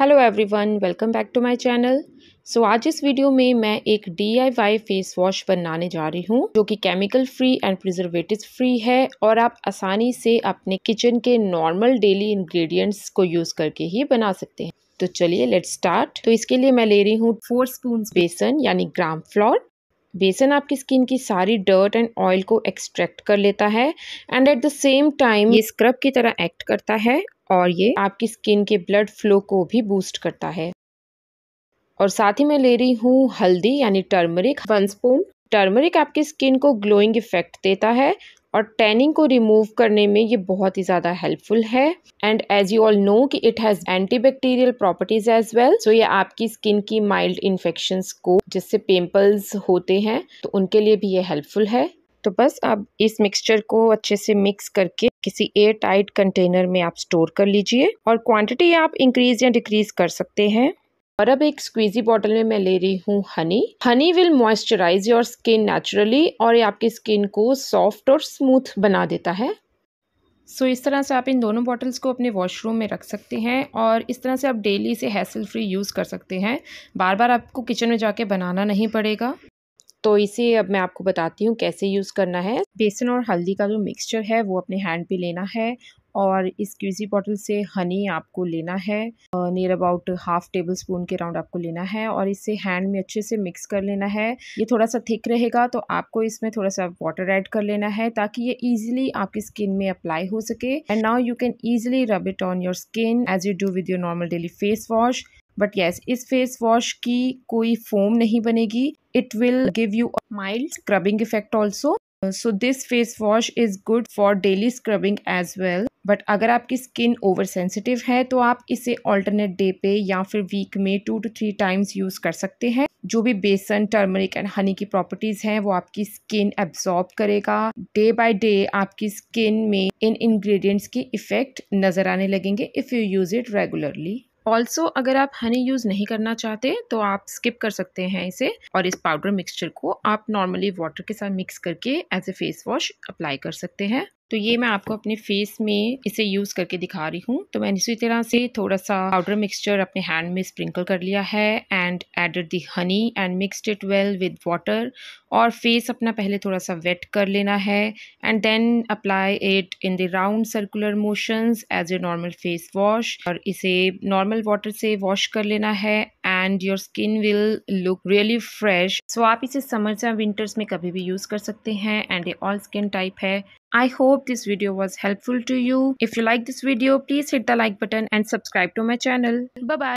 hello everyone welcome back to my channel so आज इस video में मैं एक डी फेस वॉश बनाने जा रही हूँ जो कि chemical free and preservative free है और आप आसानी से अपने किचन के नॉर्मल डेली इंग्रेडिएंट्स को यूज़ करके ही बना सकते हैं तो चलिए लेट्स स्टार्ट तो इसके लिए मैं ले रही हूँ फोर स्पून बेसन यानी ग्राम फ्लोर बेसन आपकी स्किन की सारी डर्ट एंड ऑयल को एक्सट्रैक्ट कर लेता है and at the same time ये स्क्रब की तरह एक्ट करता है और ये आपकी स्किन के ब्लड फ्लो को भी बूस्ट करता है और साथ ही मैं ले रही हूँ हल्दी यानी टर्मरिक वन स्पून टर्मरिक आपकी स्किन को ग्लोइंग इफेक्ट देता है और टैनिंग को रिमूव करने में ये बहुत ही ज़्यादा हेल्पफुल है and as you all know कि it has anti bacterial properties as well so ये आपकी स्किन की माइल्ड इन्फेक्शन को जिससे पिम्पल्स होते हैं तो उनके लिए भी ये हेल्पफुल है तो बस आप इस मिक्सचर को अच्छे से मिक्स करके किसी एयर टाइट कंटेनर में आप स्टोर कर लीजिए और क्वांटिटी आप इंक्रीज या डिक्रीज कर सकते हैं और अब एक स्क्वीजी बॉटल में मैं ले रही हूँ honey honey will moisturise your skin naturally और ये आपकी स्किन को सॉफ्ट और स्मूथ बना देता है सो so, इस तरह से आप इन दोनों बॉटल्स को अपने वॉशरूम में रख सकते हैं और इस तरह से आप डेली इसे हैसल फ्री यूज़ कर सकते हैं बार बार आपको किचन में जाके बनाना नहीं पड़ेगा तो इसे अब मैं आपको बताती हूँ कैसे यूज़ करना है बेसन और हल्दी का जो मिक्सचर है वो अपने हैंड पे लेना है और इस क्यूजी बॉटल से हनी आपको लेना है near about half tablespoon के राउंड आपको लेना है और इसे हैंड में अच्छे से मिक्स कर लेना है ये थोड़ा सा थिक रहेगा तो आपको इसमें थोड़ा सा वाटर ऐड कर लेना है ताकि ये इजीली आपकी स्किन में अप्लाई हो सके and now you can easily rub it on your skin as you do with your normal daily face wash but yes इस फेस वॉश की कोई फोम नहीं बनेगी it will give you mild scrubbing effect also so this face wash is good for daily scrubbing as well but अगर आपकी skin over sensitive है तो आप इसे ऑल्टरनेट डे पे या फिर वीक में two two three times use कर सकते हैं जो भी बेसन टर्मरिक एंड हनी की प्रॉपर्टीज़ हैं वो आपकी स्किन एब्जॉर्ब करेगा डे बाय डे आपकी स्किन में इन इंग्रेडिएंट्स के इफेक्ट नज़र आने लगेंगे if you use it regularly also अगर आप हनी यूज़ नहीं करना चाहते तो आप स्किप कर सकते हैं इसे और इस पाउडर मिक्सचर को आप नॉर्मली वाटर के साथ मिक्स करके as a face wash apply कर सकते हैं तो ये मैं आपको अपने फेस में इसे यूज़ करके दिखा रही हूँ तो मैंने इसी तरह से थोड़ा सा पाउडर मिक्सचर अपने हैंड में स्प्रिंकल कर लिया है and added the honey and mixed it well with water और फेस अपना पहले थोड़ा सा वेट कर लेना है and then apply it in the round circular motions as a normal face wash और इसे नॉर्मल वाटर से वॉश कर लेना है and your skin will look really fresh so आप इसे समर्स या विंटर्स में कभी भी यूज कर सकते हैं एंड ये ऑल स्किन टाइप है I hope this video was helpful to you if you like this video please hit the like button and subscribe to my channel